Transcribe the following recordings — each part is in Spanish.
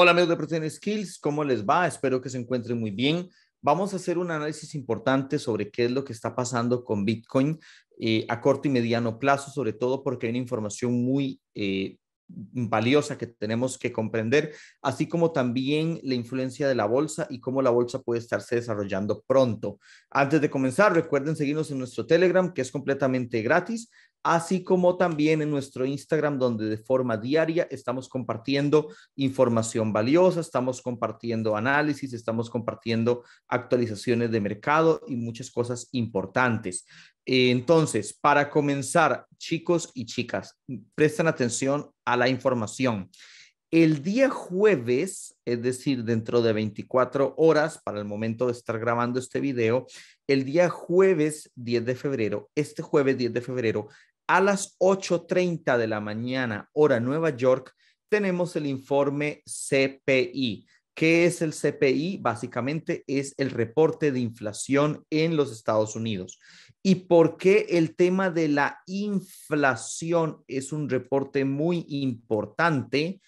Hola amigos de Protein Skills, ¿cómo les va? Espero que se encuentren muy bien. Vamos a hacer un análisis importante sobre qué es lo que está pasando con Bitcoin eh, a corto y mediano plazo, sobre todo porque hay una información muy eh, valiosa que tenemos que comprender, así como también la influencia de la bolsa y cómo la bolsa puede estarse desarrollando pronto. Antes de comenzar, recuerden seguirnos en nuestro Telegram, que es completamente gratis así como también en nuestro Instagram, donde de forma diaria estamos compartiendo información valiosa, estamos compartiendo análisis, estamos compartiendo actualizaciones de mercado y muchas cosas importantes. Entonces, para comenzar, chicos y chicas, presten atención a la información. El día jueves, es decir, dentro de 24 horas, para el momento de estar grabando este video, el día jueves 10 de febrero, este jueves 10 de febrero, a las 8.30 de la mañana, hora Nueva York, tenemos el informe CPI. ¿Qué es el CPI? Básicamente es el reporte de inflación en los Estados Unidos. ¿Y por qué el tema de la inflación es un reporte muy importante?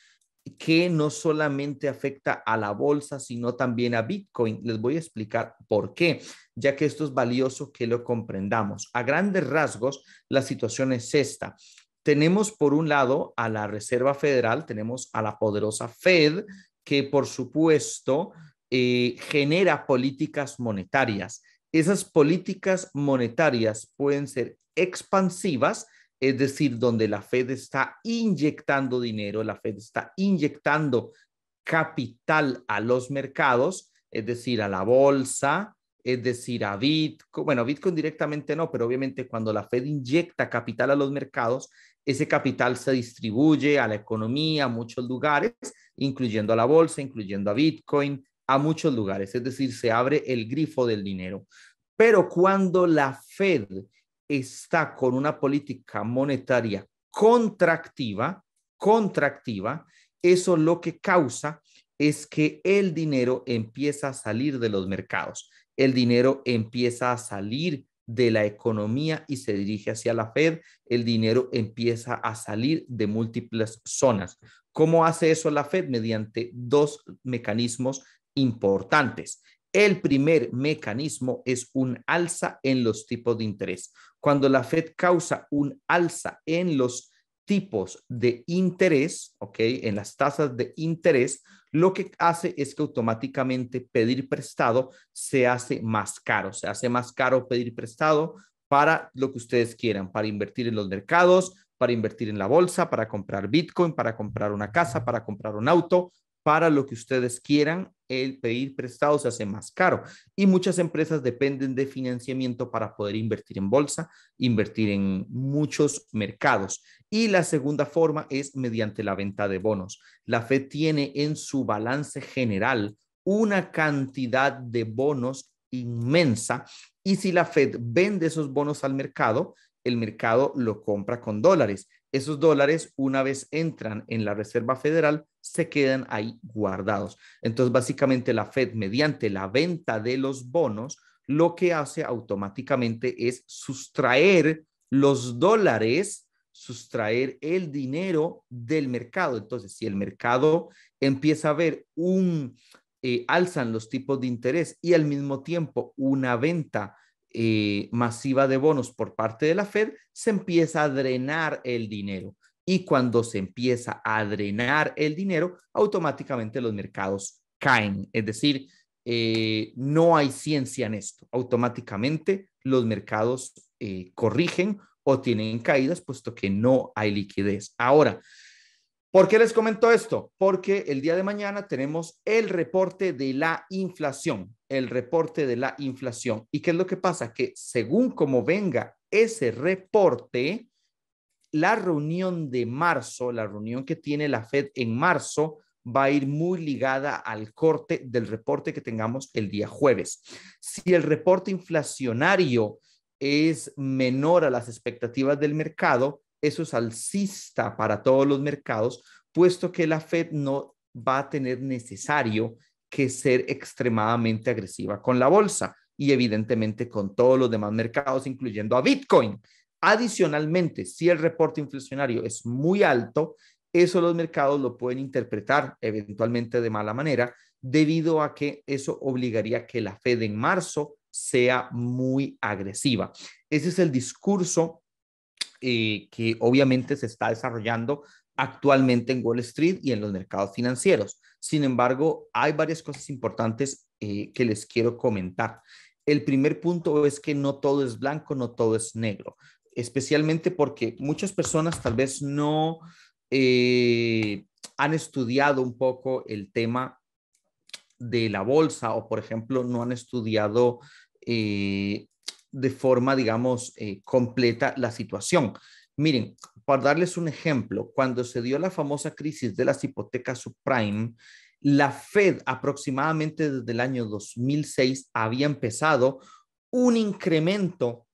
que no solamente afecta a la bolsa, sino también a Bitcoin. Les voy a explicar por qué, ya que esto es valioso que lo comprendamos. A grandes rasgos, la situación es esta. Tenemos por un lado a la Reserva Federal, tenemos a la poderosa Fed, que por supuesto eh, genera políticas monetarias. Esas políticas monetarias pueden ser expansivas, es decir, donde la Fed está inyectando dinero, la Fed está inyectando capital a los mercados, es decir, a la bolsa, es decir, a Bitcoin, bueno, Bitcoin directamente no, pero obviamente cuando la Fed inyecta capital a los mercados, ese capital se distribuye a la economía, a muchos lugares, incluyendo a la bolsa, incluyendo a Bitcoin, a muchos lugares, es decir, se abre el grifo del dinero. Pero cuando la Fed está con una política monetaria contractiva, contractiva, eso lo que causa es que el dinero empieza a salir de los mercados, el dinero empieza a salir de la economía y se dirige hacia la Fed, el dinero empieza a salir de múltiples zonas. ¿Cómo hace eso la Fed? Mediante dos mecanismos importantes. El primer mecanismo es un alza en los tipos de interés. Cuando la Fed causa un alza en los tipos de interés, ¿ok? En las tasas de interés, lo que hace es que automáticamente pedir prestado se hace más caro, se hace más caro pedir prestado para lo que ustedes quieran, para invertir en los mercados, para invertir en la bolsa, para comprar Bitcoin, para comprar una casa, para comprar un auto, para lo que ustedes quieran, el pedir prestado se hace más caro y muchas empresas dependen de financiamiento para poder invertir en bolsa, invertir en muchos mercados. Y la segunda forma es mediante la venta de bonos. La Fed tiene en su balance general una cantidad de bonos inmensa y si la Fed vende esos bonos al mercado, el mercado lo compra con dólares esos dólares, una vez entran en la Reserva Federal, se quedan ahí guardados. Entonces, básicamente la Fed, mediante la venta de los bonos, lo que hace automáticamente es sustraer los dólares, sustraer el dinero del mercado. Entonces, si el mercado empieza a ver un, eh, alzan los tipos de interés y al mismo tiempo una venta eh, masiva de bonos por parte de la Fed, se empieza a drenar el dinero. Y cuando se empieza a drenar el dinero, automáticamente los mercados caen. Es decir, eh, no hay ciencia en esto. Automáticamente los mercados eh, corrigen o tienen caídas, puesto que no hay liquidez. Ahora, ¿por qué les comento esto? Porque el día de mañana tenemos el reporte de la inflación el reporte de la inflación. ¿Y qué es lo que pasa? Que según como venga ese reporte, la reunión de marzo, la reunión que tiene la Fed en marzo, va a ir muy ligada al corte del reporte que tengamos el día jueves. Si el reporte inflacionario es menor a las expectativas del mercado, eso es alcista para todos los mercados, puesto que la Fed no va a tener necesario que ser extremadamente agresiva con la bolsa y evidentemente con todos los demás mercados, incluyendo a Bitcoin. Adicionalmente, si el reporte inflacionario es muy alto, eso los mercados lo pueden interpretar eventualmente de mala manera, debido a que eso obligaría que la Fed en marzo sea muy agresiva. Ese es el discurso eh, que obviamente se está desarrollando actualmente en Wall Street y en los mercados financieros. Sin embargo, hay varias cosas importantes eh, que les quiero comentar. El primer punto es que no todo es blanco, no todo es negro, especialmente porque muchas personas tal vez no eh, han estudiado un poco el tema de la bolsa o, por ejemplo, no han estudiado eh, de forma, digamos, completa la situación. Miren, para darles un ejemplo, cuando se dio la famosa crisis de las hipotecas subprime, la Fed aproximadamente desde el año 2006 había empezado un incremento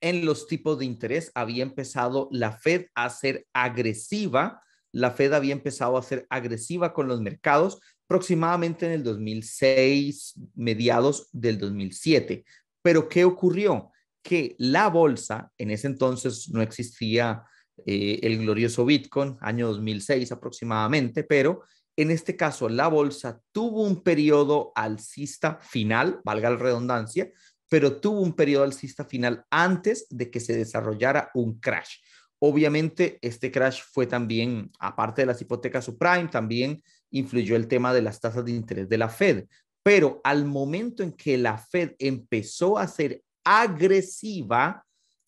en los tipos de interés, había empezado la Fed a ser agresiva, la Fed había empezado a ser agresiva con los mercados aproximadamente en el 2006, mediados del 2007. Pero ¿qué ocurrió? que la bolsa, en ese entonces no existía eh, el glorioso Bitcoin, año 2006 aproximadamente, pero en este caso la bolsa tuvo un periodo alcista final, valga la redundancia, pero tuvo un periodo alcista final antes de que se desarrollara un crash. Obviamente, este crash fue también, aparte de las hipotecas subprime, también influyó el tema de las tasas de interés de la Fed. Pero al momento en que la Fed empezó a hacer agresiva,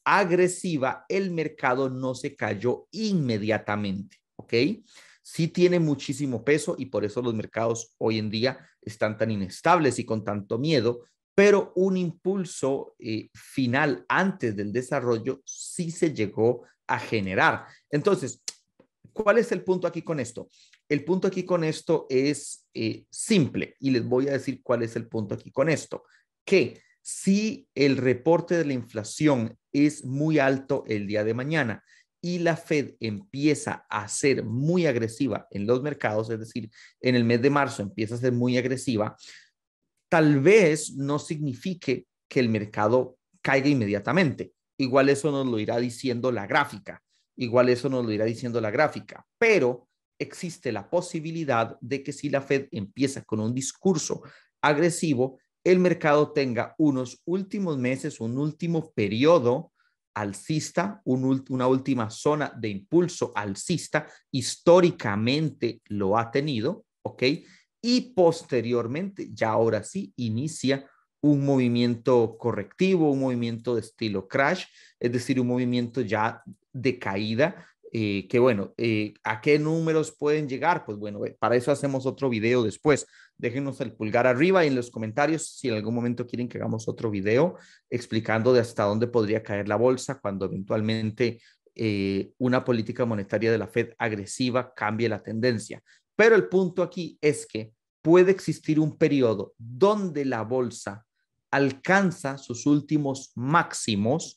agresiva, el mercado no se cayó inmediatamente, ¿ok? Sí tiene muchísimo peso y por eso los mercados hoy en día están tan inestables y con tanto miedo, pero un impulso eh, final antes del desarrollo sí se llegó a generar. Entonces, ¿cuál es el punto aquí con esto? El punto aquí con esto es eh, simple y les voy a decir cuál es el punto aquí con esto, que si el reporte de la inflación es muy alto el día de mañana y la Fed empieza a ser muy agresiva en los mercados, es decir, en el mes de marzo empieza a ser muy agresiva, tal vez no signifique que el mercado caiga inmediatamente. Igual eso nos lo irá diciendo la gráfica, igual eso nos lo irá diciendo la gráfica, pero existe la posibilidad de que si la Fed empieza con un discurso agresivo, el mercado tenga unos últimos meses, un último periodo alcista, una última zona de impulso alcista, históricamente lo ha tenido, ¿ok? Y posteriormente, ya ahora sí, inicia un movimiento correctivo, un movimiento de estilo crash, es decir, un movimiento ya de caída eh, que bueno, eh, ¿a qué números pueden llegar? Pues bueno, eh, para eso hacemos otro video después. Déjenos el pulgar arriba y en los comentarios si en algún momento quieren que hagamos otro video explicando de hasta dónde podría caer la bolsa cuando eventualmente una política monetaria de la Fed agresiva cambie la tendencia. Pero el punto aquí es que puede existir un periodo donde la bolsa alcanza sus últimos máximos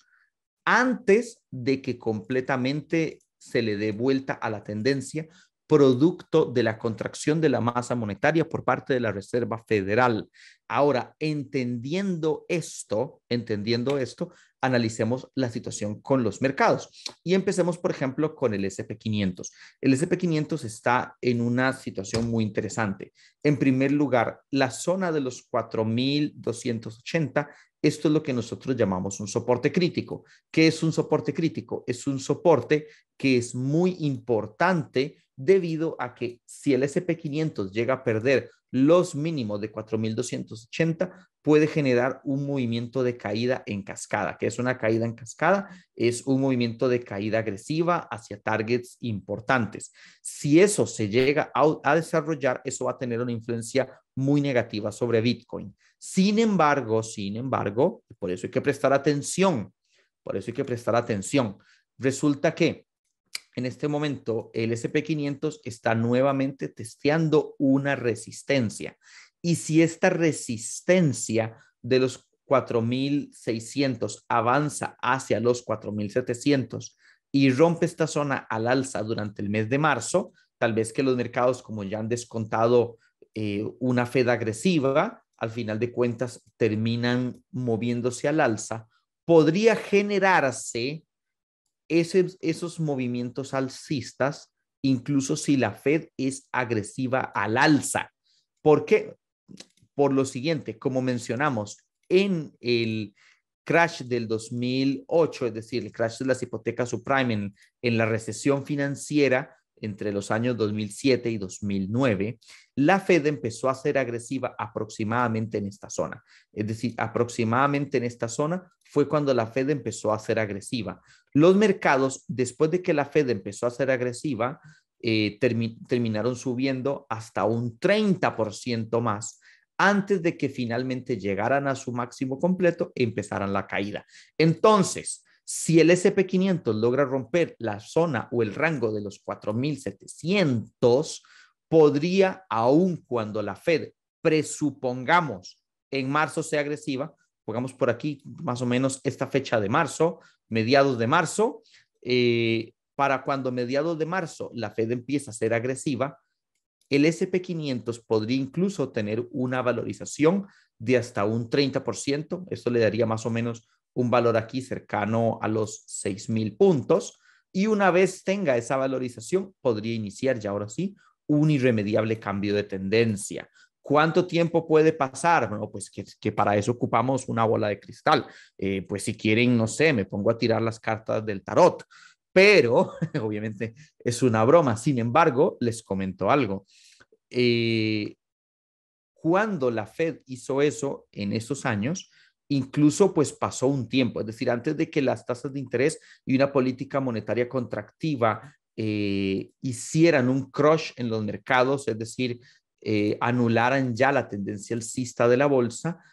antes de que completamente se le dé vuelta a la tendencia producto de la contracción de la masa monetaria por parte de la Reserva Federal. Ahora, entendiendo esto, entendiendo esto, analicemos la situación con los mercados. Y empecemos, por ejemplo, con el SP500. El SP500 está en una situación muy interesante. En primer lugar, la zona de los 4.280 esto es lo que nosotros llamamos un soporte crítico. ¿Qué es un soporte crítico? Es un soporte que es muy importante debido a que si el SP500 llega a perder los mínimos de 4.280, puede generar un movimiento de caída en cascada. que es una caída en cascada? Es un movimiento de caída agresiva hacia targets importantes. Si eso se llega a, desarrollar, eso va a tener una influencia muy negativa sobre Bitcoin. Sin embargo, sin embargo, por eso hay que prestar atención, por eso hay que prestar atención. Resulta que en este momento el SP500 está nuevamente testeando una resistencia y si esta resistencia de los 4.600 avanza hacia los 4.700 y rompe esta zona al alza durante el mes de marzo, tal vez que los mercados, como ya han descontado eh, una Fed agresiva, al final de cuentas terminan moviéndose al alza, podría generarse esos movimientos alcistas, incluso si la Fed es agresiva al alza. ¿Por qué? por lo siguiente, como mencionamos, en el crash del 2008, es decir, el crash de las hipotecas subprime en, la recesión financiera entre los años 2007 y 2009, la Fed empezó a ser agresiva aproximadamente en esta zona. Es decir, aproximadamente en esta zona fue cuando la Fed empezó a ser agresiva. Los mercados, después de que la Fed empezó a ser agresiva, eh, terminaron subiendo hasta un 30% más antes de que finalmente llegaran a su máximo completo e empezaran la caída. Entonces, si el SP500 logra romper la zona o el rango de los 4.700, podría, aun cuando la Fed presupongamos en marzo sea agresiva, pongamos por aquí más o menos esta fecha de marzo, mediados de marzo, eh, para cuando mediados de marzo la Fed empieza a ser agresiva, el SP500 podría incluso tener una valorización de hasta un 30%. Esto le daría más o menos un valor aquí cercano a los 6.000 puntos. Y una vez tenga esa valorización, podría iniciar ya ahora sí un irremediable cambio de tendencia. ¿Cuánto tiempo puede pasar? Bueno, pues que, para eso ocupamos una bola de cristal. Eh, pues si quieren, no sé, me pongo a tirar las cartas del tarot pero obviamente es una broma. Sin embargo, les comento algo. Eh, cuando la Fed hizo eso en esos años, incluso pues pasó un tiempo, es decir, antes de que las tasas de interés y una política monetaria contractiva eh, hicieran un crush en los mercados, es decir, eh, anularan ya la tendencia alcista de la bolsa,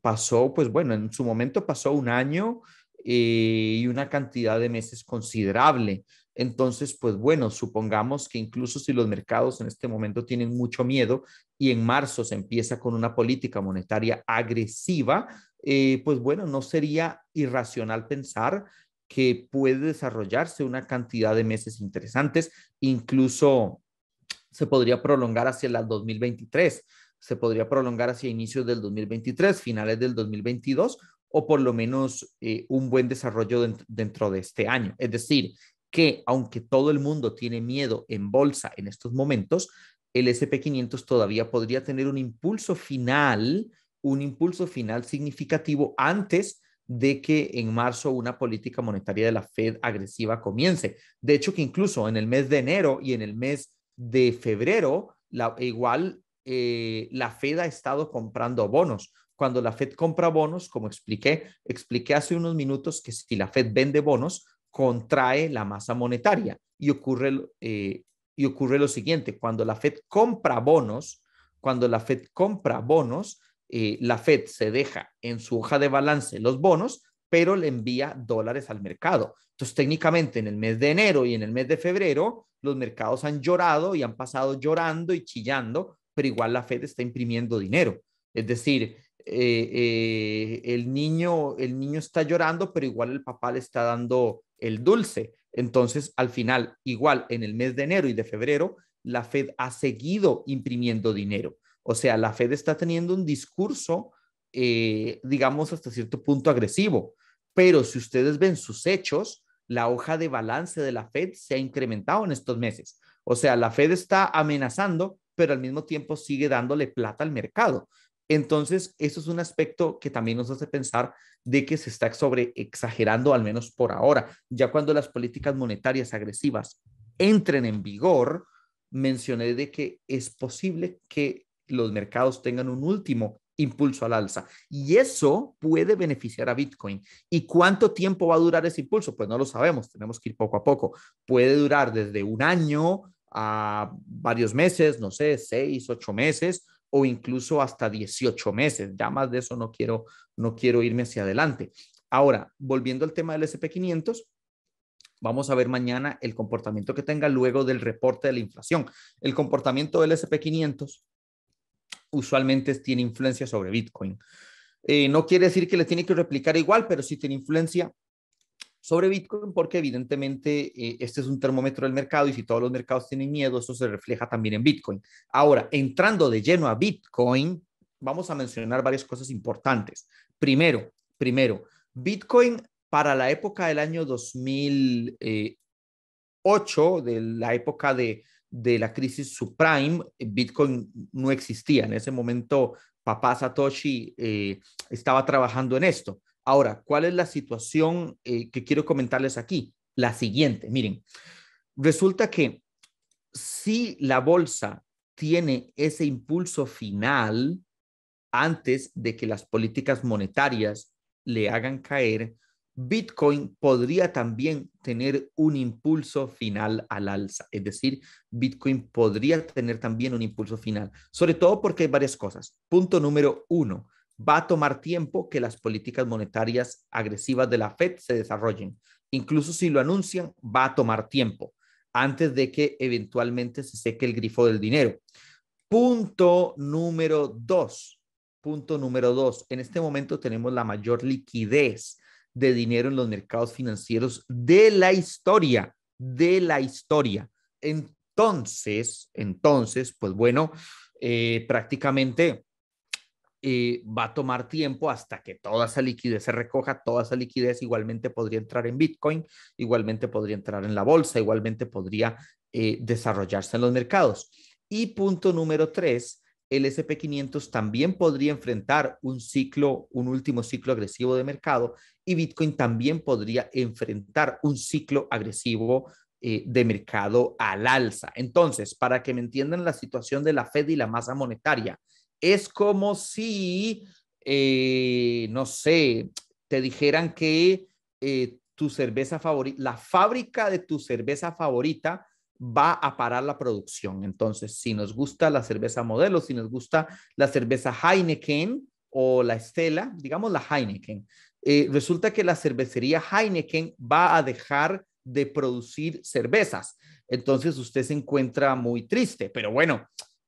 pasó, pues bueno, en su momento pasó un año, eh, y una cantidad de meses considerable. Entonces, pues bueno, supongamos que incluso si los mercados en este momento tienen mucho miedo y en marzo se empieza con una política monetaria agresiva, eh, pues bueno, no sería irracional pensar que puede desarrollarse una cantidad de meses interesantes, incluso se podría prolongar hacia el 2023, se podría prolongar hacia inicios del 2023, finales del 2022 o por lo menos eh, un buen desarrollo dentro, de este año. Es decir, que aunque todo el mundo tiene miedo en bolsa en estos momentos, el SP500 todavía podría tener un impulso final, un impulso final significativo antes de que en marzo una política monetaria de la Fed agresiva comience. De hecho, que incluso en el mes de enero y en el mes de febrero, igual eh, la Fed ha estado comprando bonos cuando la Fed compra bonos, como expliqué, expliqué hace unos minutos que si la Fed vende bonos, contrae la masa monetaria y ocurre, eh, y ocurre lo siguiente, cuando la Fed compra bonos, cuando la Fed compra bonos, eh, la Fed se deja en su hoja de balance los bonos, pero le envía dólares al mercado. Entonces, técnicamente en el mes de enero y en el mes de febrero, los mercados han llorado y han pasado llorando y chillando, pero igual la Fed está imprimiendo dinero. Es decir, eh, eh, el, niño, el niño está llorando, pero igual el papá le está dando el dulce. Entonces, al final, igual en el mes de enero y de febrero, la Fed ha seguido imprimiendo dinero. O sea, la Fed está teniendo un discurso, eh, digamos, hasta cierto punto agresivo. Pero si ustedes ven sus hechos, la hoja de balance de la Fed se ha incrementado en estos meses. O sea, la Fed está amenazando, pero al mismo tiempo sigue dándole plata al mercado. Entonces, eso es un aspecto que también nos hace pensar de que se está sobre exagerando, al menos por ahora. Ya cuando las políticas monetarias agresivas entren en vigor, mencioné de que es posible que los mercados tengan un último impulso al alza y eso puede beneficiar a Bitcoin. ¿Y cuánto tiempo va a durar ese impulso? Pues no lo sabemos, tenemos que ir poco a poco. Puede durar desde un año a varios meses, no sé, seis, ocho meses, o incluso hasta 18 meses. Ya más de eso no quiero, no quiero irme hacia adelante. Ahora, volviendo al tema del SP500, vamos a ver mañana el comportamiento que tenga luego del reporte de la inflación. El comportamiento del SP500 usualmente tiene influencia sobre Bitcoin. Eh, no quiere decir que le tiene que replicar igual, pero sí tiene influencia sobre Bitcoin porque evidentemente eh, este es un termómetro del mercado y si todos los mercados tienen miedo, eso se refleja también en Bitcoin. Ahora, entrando de lleno a Bitcoin, vamos a mencionar varias cosas importantes. Primero, primero, Bitcoin para la época del año 2008, eh, de la época de, la crisis subprime, Bitcoin no existía. En ese momento, papá Satoshi eh, estaba trabajando en esto. Ahora, ¿cuál es la situación eh, que quiero comentarles aquí? La siguiente, miren, resulta que si la bolsa tiene ese impulso final antes de que las políticas monetarias le hagan caer, Bitcoin podría también tener un impulso final al alza. Es decir, Bitcoin podría tener también un impulso final, sobre todo porque hay varias cosas. Punto número uno, va a tomar tiempo que las políticas monetarias agresivas de la Fed se desarrollen. Incluso si lo anuncian, va a tomar tiempo antes de que eventualmente se seque el grifo del dinero. Punto número dos. Punto número dos. En este momento tenemos la mayor liquidez de dinero en los mercados financieros de la historia, de la historia. Entonces, entonces, pues bueno, eh, prácticamente va a tomar tiempo hasta que toda esa liquidez se recoja, toda esa liquidez igualmente podría entrar en Bitcoin, igualmente podría entrar en la bolsa, igualmente podría eh, desarrollarse en los mercados. Y punto número tres, el SP500 también podría enfrentar un ciclo, un último ciclo agresivo de mercado y Bitcoin también podría enfrentar un ciclo agresivo eh, de mercado al alza. Entonces, para que me entiendan la situación de la Fed y la masa monetaria, es como si, eh, no sé, te dijeran que eh, tu cerveza favorita, la fábrica de tu cerveza favorita va a parar la producción. Entonces, si nos gusta la cerveza modelo, si nos gusta la cerveza Heineken o la Estela, digamos la Heineken, eh, resulta que la cervecería Heineken va a dejar de producir cervezas. Entonces usted se encuentra muy triste, pero bueno,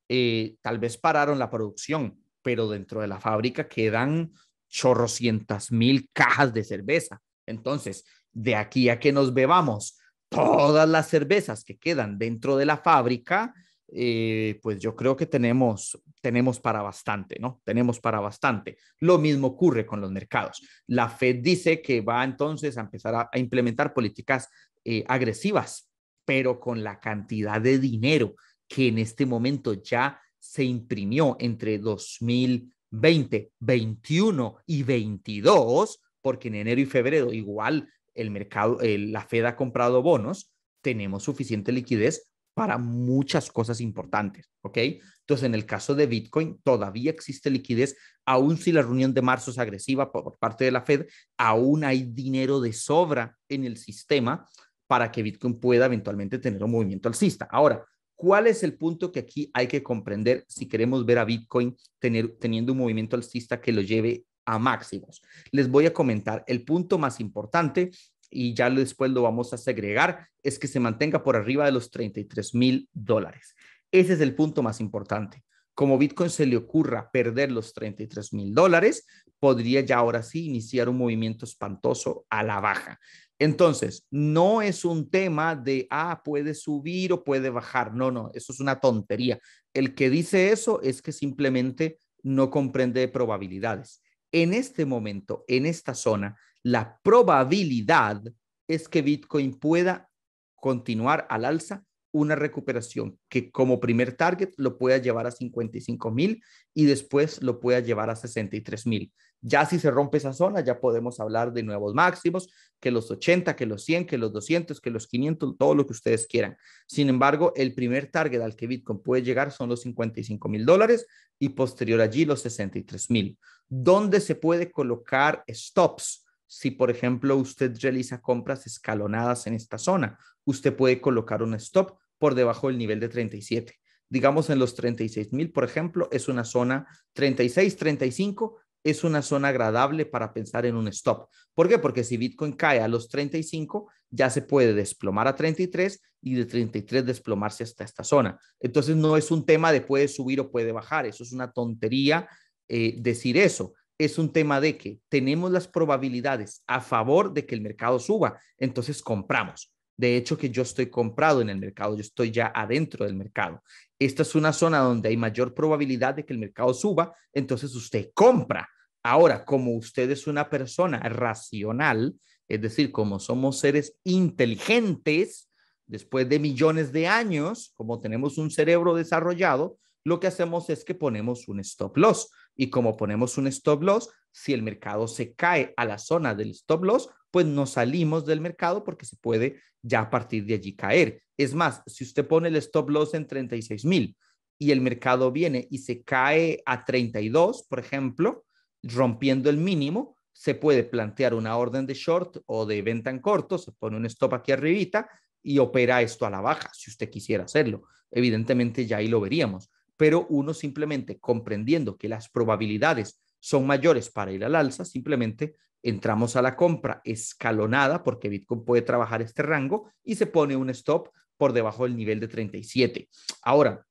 eh, tal vez pararon la producción, pero dentro de la fábrica quedan chorrocientas mil cajas de cerveza. Entonces, de aquí a que nos bebamos todas las cervezas que quedan dentro de la fábrica, eh, pues yo creo que tenemos, tenemos para bastante, ¿no? Tenemos para bastante. Lo mismo ocurre con los mercados. La Fed dice que va entonces a empezar a, implementar políticas eh, agresivas, pero con la cantidad de dinero que en este momento ya se imprimió entre 2020, 21 y 22, porque en enero y febrero igual el mercado, la Fed ha comprado bonos, tenemos suficiente liquidez para muchas cosas importantes, ¿ok? Entonces, en el caso de Bitcoin, todavía existe liquidez, aun si la reunión de marzo es agresiva por parte de la Fed, aún hay dinero de sobra en el sistema para que Bitcoin pueda eventualmente tener un movimiento alcista. Ahora, ¿Cuál es el punto que aquí hay que comprender si queremos ver a Bitcoin tener, teniendo un movimiento alcista que lo lleve a máximos? Les voy a comentar el punto más importante y ya después lo vamos a segregar, es que se mantenga por arriba de los 33 mil dólares. Ese es el punto más importante como Bitcoin se le ocurra perder los 33 mil dólares, podría ya ahora sí iniciar un movimiento espantoso a la baja. Entonces, no es un tema de, ah, puede subir o puede bajar. No, no, eso es una tontería. El que dice eso es que simplemente no comprende probabilidades. En este momento, en esta zona, la probabilidad es que Bitcoin pueda continuar al alza una recuperación que como primer target lo pueda llevar a 55 mil y después lo pueda llevar a 63 mil. Ya si se rompe esa zona, ya podemos hablar de nuevos máximos, que los 80, que los 100, que los 200, que los 500, todo lo que ustedes quieran. Sin embargo, el primer target al que Bitcoin puede llegar son los 55 mil dólares y posterior allí los 63 mil. ¿Dónde se puede colocar stops? si, por ejemplo, usted realiza compras escalonadas en esta zona, usted puede colocar un stop por debajo del nivel de 37. Digamos en los 36 mil, por ejemplo, es una zona 36, 35, es una zona agradable para pensar en un stop. ¿Por qué? Porque si Bitcoin cae a los 35, ya se puede desplomar a 33 y de 33 desplomarse hasta esta zona. Entonces no es un tema de puede subir o puede bajar, eso es una tontería eh, decir eso es un tema de que tenemos las probabilidades a favor de que el mercado suba, entonces compramos. De hecho, que yo estoy comprado en el mercado, yo estoy ya adentro del mercado. Esta es una zona donde hay mayor probabilidad de que el mercado suba, entonces usted compra. Ahora, como usted es una persona racional, es decir, como somos seres inteligentes, después de millones de años, como tenemos un cerebro desarrollado, lo que hacemos es que ponemos un stop loss. Y como ponemos un stop loss, si el mercado se cae a la zona del stop loss, pues no salimos del mercado porque se puede ya a partir de allí caer. Es más, si usted pone el stop loss en 36 mil y el mercado viene y se cae a 32, por ejemplo, rompiendo el mínimo, se puede plantear una orden de short o de venta en corto, se pone un stop aquí arribita y opera esto a la baja, si usted quisiera hacerlo. Evidentemente ya ahí lo veríamos pero uno simplemente comprendiendo que las probabilidades son mayores para ir al alza, simplemente entramos a la compra escalonada porque Bitcoin puede trabajar este rango y se pone un stop por debajo del nivel de 37. Ahora,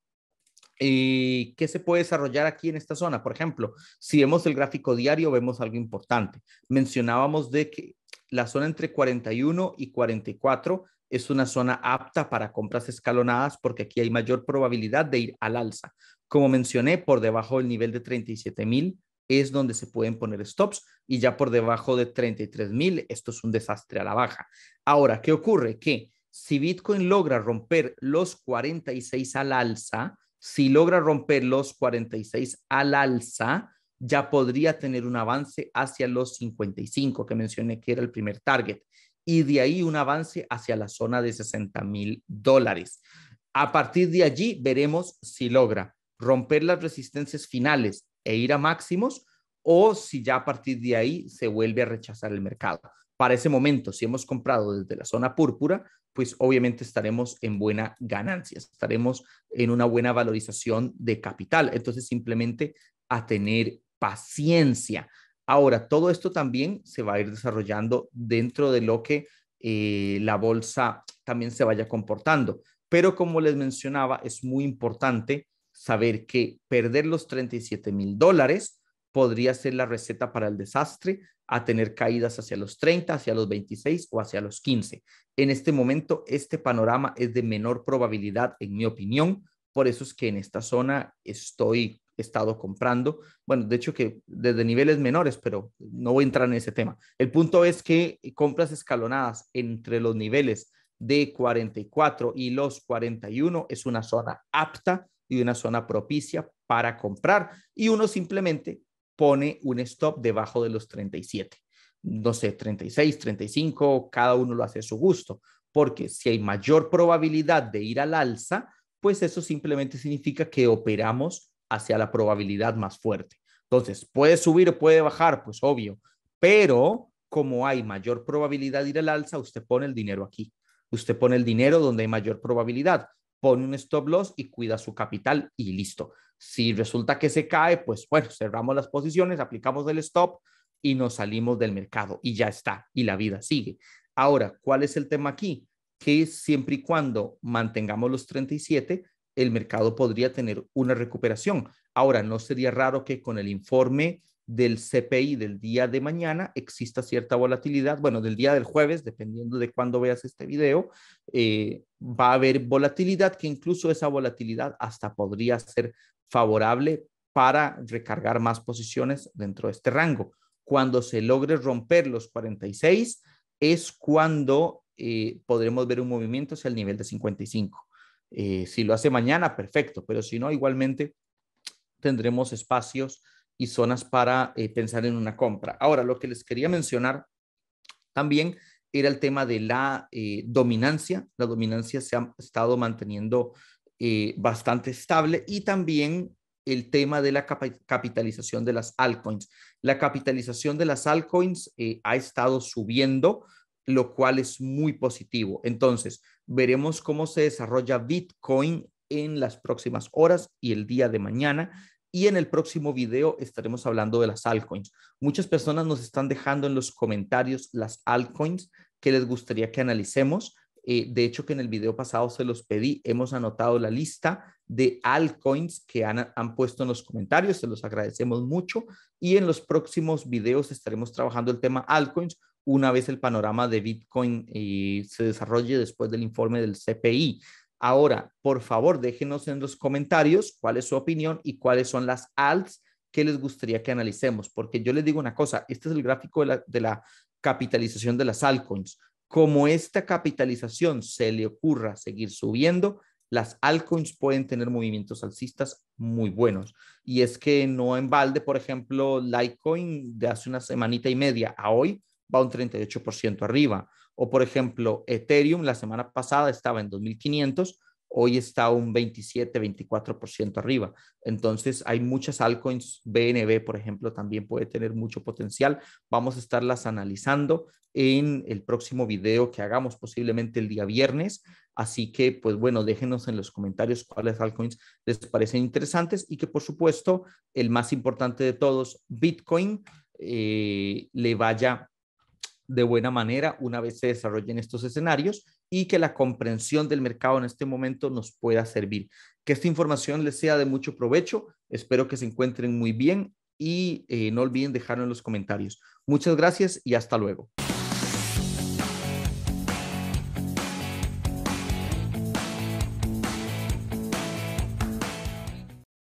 eh, ¿qué se puede desarrollar aquí en esta zona? Por ejemplo, si vemos el gráfico diario, vemos algo importante. Mencionábamos de que la zona entre 41 y 44 es una zona apta para compras escalonadas porque aquí hay mayor probabilidad de ir al alza. Como mencioné, por debajo del nivel de 37,000 es donde se pueden poner stops y ya por debajo de 33,000 esto es un desastre a la baja. Ahora, ¿qué ocurre? Que si Bitcoin logra romper los 46 al alza, si logra romper los 46 al alza, ya podría tener un avance hacia los 55 que mencioné que era el primer target y de ahí un avance hacia la zona de 60 mil dólares. A partir de allí veremos si logra romper las resistencias finales e ir a máximos o si ya a partir de ahí se vuelve a rechazar el mercado. Para ese momento, si hemos comprado desde la zona púrpura, pues obviamente estaremos en buena ganancia, estaremos en una buena valorización de capital. Entonces, simplemente a tener paciencia. Ahora, todo esto también se va a ir desarrollando dentro de lo que eh, la bolsa también se vaya comportando. Pero como les mencionaba, es muy importante saber que perder los 37 mil dólares podría ser la receta para el desastre a tener caídas hacia los 30, hacia los 26 o hacia los 15. En este momento, este panorama es de menor probabilidad, en mi opinión. Por eso es que en esta zona estoy estado comprando. Bueno, de hecho que desde niveles menores, pero no voy a entrar en ese tema. El punto es que compras escalonadas entre los niveles de 44 y los 41 es una zona apta y una zona propicia para comprar y uno simplemente pone un stop debajo de los 37. No sé, 36, 35, cada uno lo hace a su gusto, porque si hay mayor probabilidad de ir al alza, pues eso simplemente significa que operamos hacia la probabilidad más fuerte. Entonces, puede subir o puede bajar, pues obvio, pero como hay mayor probabilidad de ir al alza, usted pone el dinero aquí. Usted pone el dinero donde hay mayor probabilidad, pone un stop loss y cuida su capital y listo. Si resulta que se cae, pues bueno, cerramos las posiciones, aplicamos el stop y nos salimos del mercado y ya está, y la vida sigue. Ahora, ¿cuál es el tema aquí? Que siempre y cuando mantengamos los 37, el mercado podría tener una recuperación. Ahora, no sería raro que con el informe del CPI del día de mañana exista cierta volatilidad, bueno, del día del jueves, dependiendo de cuándo veas este video, eh, va a haber volatilidad que incluso esa volatilidad hasta podría ser favorable para recargar más posiciones dentro de este rango. Cuando se logre romper los 46 es cuando eh, podremos ver un movimiento hacia el nivel de 55. Eh, si lo hace mañana, perfecto, pero si no, igualmente tendremos espacios y zonas para eh, pensar en una compra. Ahora, lo que les quería mencionar también era el tema de la eh, dominancia. La dominancia se ha estado manteniendo bastante estable y también el tema de la capitalización de las altcoins. La capitalización de las altcoins ha estado subiendo, lo cual es muy positivo. Entonces, Veremos cómo se desarrolla Bitcoin en las próximas horas y el día de mañana. Y en el próximo video estaremos hablando de las altcoins. Muchas personas nos están dejando en los comentarios las altcoins que les gustaría que analicemos. Eh, de hecho, que en el video pasado se los pedí, hemos anotado la lista de altcoins que han, han puesto en los comentarios, se los agradecemos mucho y en los próximos videos estaremos trabajando el tema altcoins una vez el panorama de Bitcoin eh, se desarrolle después del informe del CPI. Ahora, por favor, déjenos en los comentarios cuál es su opinión y cuáles son las alts que les gustaría que analicemos, porque yo les digo una cosa, este es el gráfico de la, de la capitalización de las altcoins. Como esta capitalización se le ocurra seguir subiendo, las altcoins pueden tener movimientos alcistas muy buenos. Y es que no en balde, por ejemplo, Litecoin de hace una semanita y media a hoy va un 38% arriba. O por ejemplo, Ethereum la semana pasada estaba en 2500, hoy está un 27, 24% arriba. Entonces, hay muchas altcoins, BNB, por ejemplo, también puede tener mucho potencial. Vamos a estarlas analizando en el próximo video que hagamos posiblemente el día viernes. Así que, pues bueno, déjenos en los comentarios cuáles altcoins les parecen interesantes y que, por supuesto, el más importante de todos, Bitcoin, eh, le vaya de buena manera una vez se desarrollen estos escenarios y que la comprensión del mercado en este momento nos pueda servir. Que esta información les sea de mucho provecho. Espero que se encuentren muy bien y eh, no olviden dejarlo en los comentarios. Muchas gracias y hasta luego.